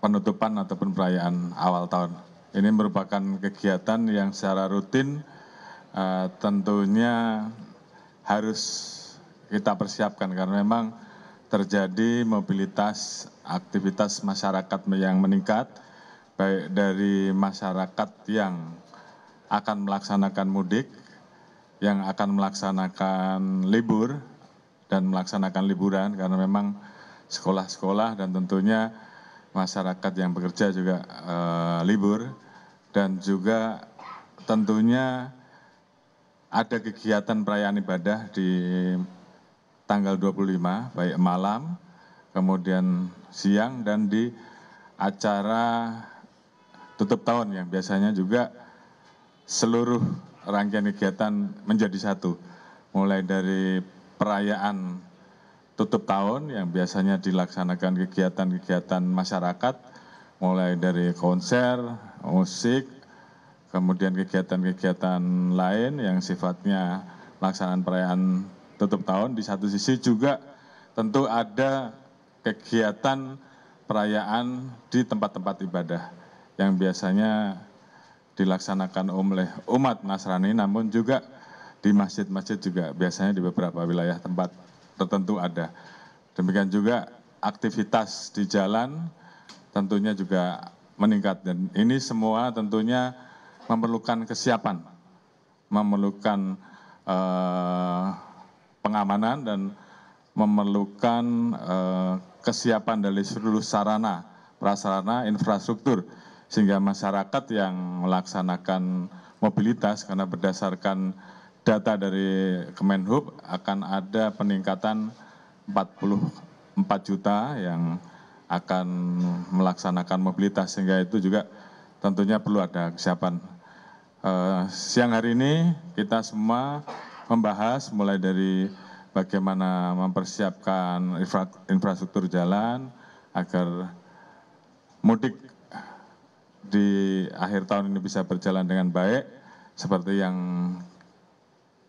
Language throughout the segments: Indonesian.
penutupan ataupun perayaan awal tahun. Ini merupakan kegiatan yang secara rutin eh, tentunya harus kita persiapkan karena memang terjadi mobilitas aktivitas masyarakat yang meningkat baik dari masyarakat yang akan melaksanakan mudik, yang akan melaksanakan libur dan melaksanakan liburan karena memang sekolah-sekolah dan tentunya masyarakat yang bekerja juga eh, libur dan juga tentunya ada kegiatan perayaan ibadah di tanggal 25 baik malam kemudian siang dan di acara tutup tahun yang biasanya juga seluruh rangkaian kegiatan menjadi satu mulai dari perayaan tutup tahun yang biasanya dilaksanakan kegiatan-kegiatan masyarakat mulai dari konser, musik, kemudian kegiatan-kegiatan lain yang sifatnya pelaksanaan perayaan tutup tahun di satu sisi juga tentu ada kegiatan perayaan di tempat-tempat ibadah yang biasanya dilaksanakan oleh umat Nasrani namun juga di masjid-masjid juga biasanya di beberapa wilayah tempat tertentu ada. Demikian juga aktivitas di jalan tentunya juga meningkat dan ini semua tentunya memerlukan kesiapan, memerlukan eh, pengamanan dan memerlukan eh, kesiapan dari seluruh sarana, prasarana, infrastruktur sehingga masyarakat yang melaksanakan mobilitas karena berdasarkan data dari kemenhub akan ada peningkatan empat puluh empat juta yang akan melaksanakan mobilitas sehingga itu juga tentunya perlu ada kesiapan. Eh, siang hari ini kita semua membahas mulai dari bagaimana mempersiapkan infrastruktur jalan agar mudik di akhir tahun ini bisa berjalan dengan baik seperti yang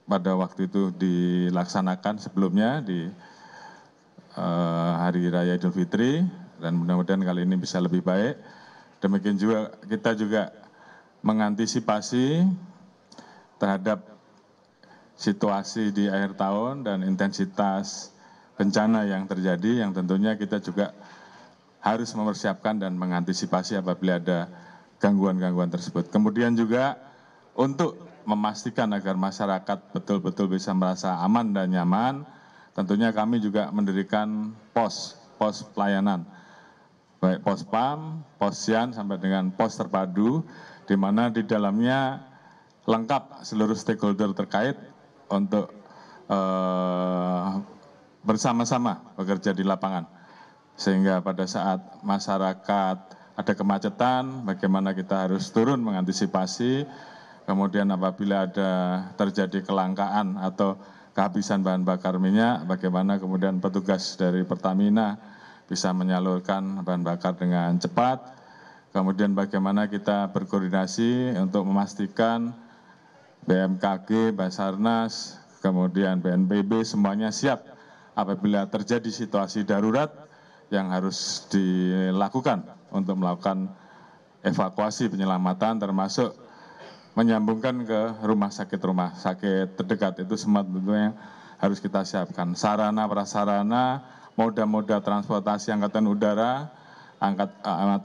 pada waktu itu dilaksanakan sebelumnya di eh, Hari Raya Idul Fitri dan mudah-mudahan kali ini bisa lebih baik. Demikian juga kita juga mengantisipasi terhadap situasi di akhir tahun dan intensitas bencana yang terjadi yang tentunya kita juga harus mempersiapkan dan mengantisipasi apabila ada gangguan-gangguan tersebut. Kemudian juga untuk memastikan agar masyarakat betul betul bisa merasa aman dan nyaman, tentunya kami juga mendirikan pos, pos pelayanan. Baik pos PAM, pos SIAN, sampai dengan pos terpadu, di mana di dalamnya lengkap seluruh stakeholder terkait untuk eh, bersama-sama bekerja di lapangan. Sehingga pada saat masyarakat ada kemacetan, bagaimana kita harus turun mengantisipasi, kemudian apabila ada terjadi kelangkaan atau kehabisan bahan bakar minyak, bagaimana kemudian petugas dari Pertamina bisa menyalurkan bahan bakar dengan cepat, kemudian bagaimana kita berkoordinasi untuk memastikan BMKG, Basarnas, kemudian BNPB semuanya siap apabila terjadi situasi darurat yang harus dilakukan untuk melakukan evakuasi penyelamatan termasuk menyambungkan ke rumah sakit rumah sakit terdekat itu semua tentunya harus kita siapkan sarana prasarana moda-moda transportasi angkatan udara angkat uh,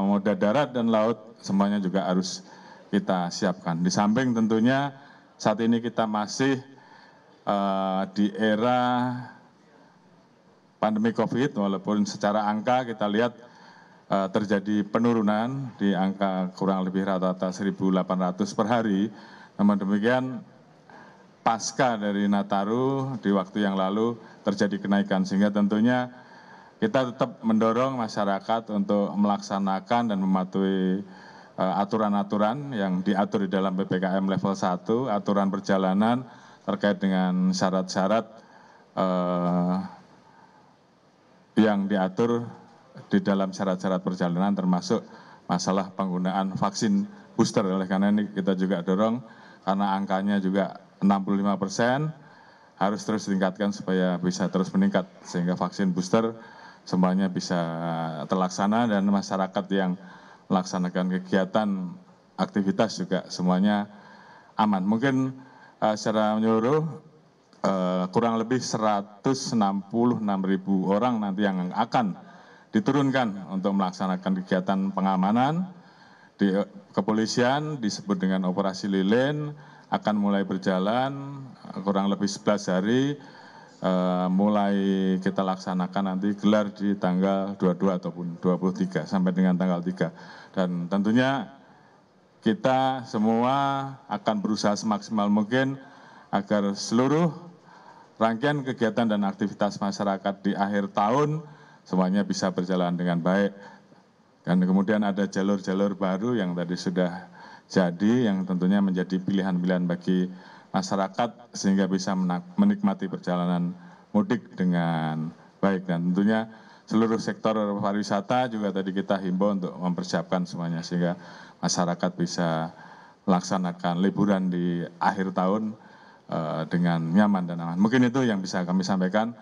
moda darat dan laut semuanya juga harus kita siapkan di samping tentunya saat ini kita masih uh, di era pandemi COVID, walaupun secara angka kita lihat Eh, terjadi penurunan di angka kurang lebih rata-rata 1.800 per hari. Namun demikian pasca dari Nataru di waktu yang lalu terjadi kenaikan sehingga tentunya kita tetap mendorong masyarakat untuk melaksanakan dan mematuhi eh, aturan-aturan yang diatur di dalam PPKM level 1, aturan perjalanan terkait dengan syarat-syarat eh, yang diatur di dalam syarat-syarat perjalanan termasuk masalah penggunaan vaksin booster. Oleh karena ini kita juga dorong karena angkanya juga 65 persen harus terus ditingkatkan supaya bisa terus meningkat sehingga vaksin booster semuanya bisa eh, terlaksana dan masyarakat yang melaksanakan kegiatan aktivitas juga semuanya aman. Mungkin uh, secara menyeluruh uh, kurang lebih enam ribu orang nanti yang akan diturunkan untuk melaksanakan kegiatan pengamanan di kepolisian disebut dengan operasi lilin akan mulai berjalan eh, kurang lebih 11 hari eh, mulai kita laksanakan nanti gelar di tanggal 22 ataupun 23 sampai dengan tanggal 3 dan tentunya kita semua akan berusaha semaksimal mungkin agar seluruh rangkaian kegiatan dan aktivitas masyarakat di akhir tahun semuanya bisa berjalan dengan baik. Dan kemudian ada jalur-jalur baru yang tadi sudah jadi, yang tentunya menjadi pilihan-pilihan bagi masyarakat sehingga bisa menikmati perjalanan mudik dengan baik. Dan tentunya seluruh sektor pariwisata juga tadi kita himbau untuk mempersiapkan semuanya sehingga masyarakat bisa melaksanakan liburan di akhir tahun eh, dengan nyaman dan aman. Mungkin itu yang bisa kami sampaikan.